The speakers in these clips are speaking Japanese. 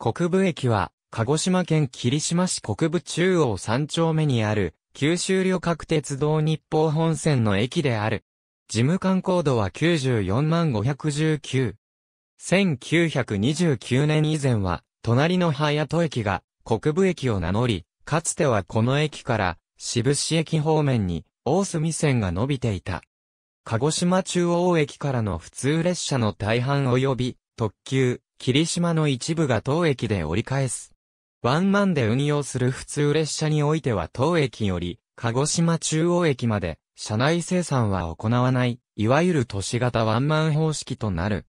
国分駅は、鹿児島県霧島市国分中央三丁目にある、九州旅客鉄道日報本線の駅である。事務官コードは94万519。1929年以前は、隣の早戸駅が国分駅を名乗り、かつてはこの駅から渋市駅方面に大隅線が伸びていた。鹿児島中央駅からの普通列車の大半及び特急、霧島の一部が当駅で折り返す。ワンマンで運用する普通列車においては当駅より、鹿児島中央駅まで、車内生産は行わない、いわゆる都市型ワンマン方式となる。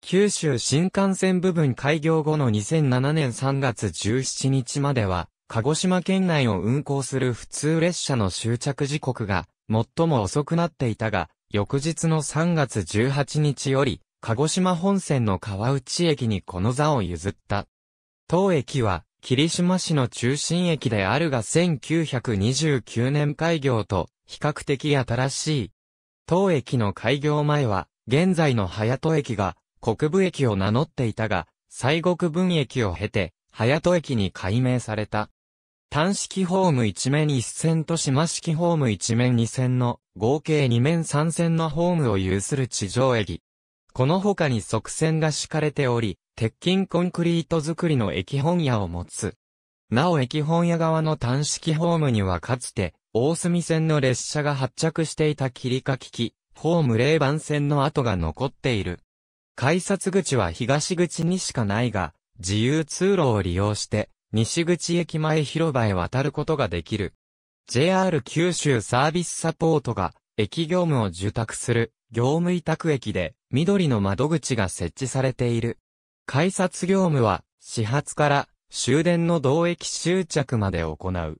九州新幹線部分開業後の2007年3月17日までは、鹿児島県内を運行する普通列車の終着時刻が最も遅くなっていたが、翌日の3月18日より鹿児島本線の川内駅にこの座を譲った。当駅は、霧島市の中心駅であるが1929年開業と、比較的新しい。当駅の開業前は、現在の隼人駅が、国部駅を名乗っていたが、西国分駅を経て、隼人駅に改名された。単式ホーム一面一線と島式ホーム一面二線の合計二面三線のホームを有する地上駅。この他に側線が敷かれており、鉄筋コンクリート作りの駅本屋を持つ。なお駅本屋側の単式ホームにはかつて、大隅線の列車が発着していた切りかき機、ホーム霊番線の跡が残っている。改札口は東口にしかないが、自由通路を利用して、西口駅前広場へ渡ることができる。JR 九州サービスサポートが、駅業務を受託する、業務委託駅で、緑の窓口が設置されている。改札業務は、始発から終電の同駅終着まで行う。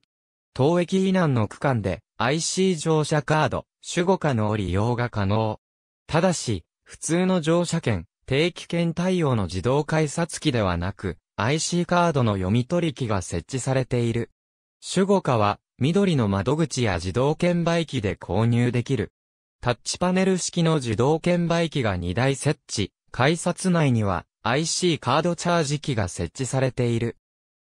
当駅以南の区間で IC 乗車カード、守護課の利用が可能。ただし、普通の乗車券、定期券対応の自動改札機ではなく、IC カードの読み取り機が設置されている。守護課は、緑の窓口や自動券売機で購入できる。タッチパネル式の自動券売機が2台設置、改札内には IC カードチャージ機が設置されている。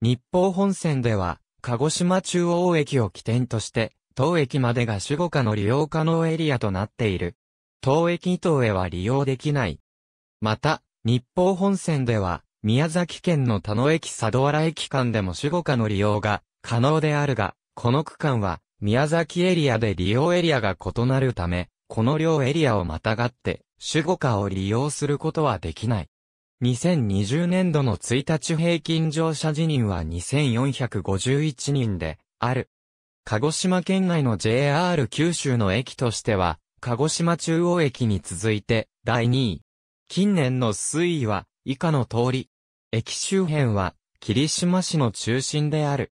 日報本線では、鹿児島中央駅を起点として、当駅までが主語化の利用可能エリアとなっている。当駅伊へは利用できない。また、日報本線では、宮崎県の田野駅佐渡原駅間でも主語化の利用が可能であるが、この区間は宮崎エリアで利用エリアが異なるため、この両エリアをまたがって、守護下を利用することはできない。2020年度の1日平均乗車辞任は2451人で、ある。鹿児島県内の JR 九州の駅としては、鹿児島中央駅に続いて、第2位。近年の推移は、以下の通り。駅周辺は、霧島市の中心である。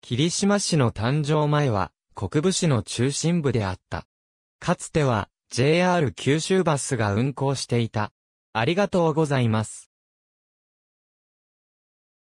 霧島市の誕生前は、国部市の中心部であった。かつては JR 九州バスが運行していた。ありがとうございます。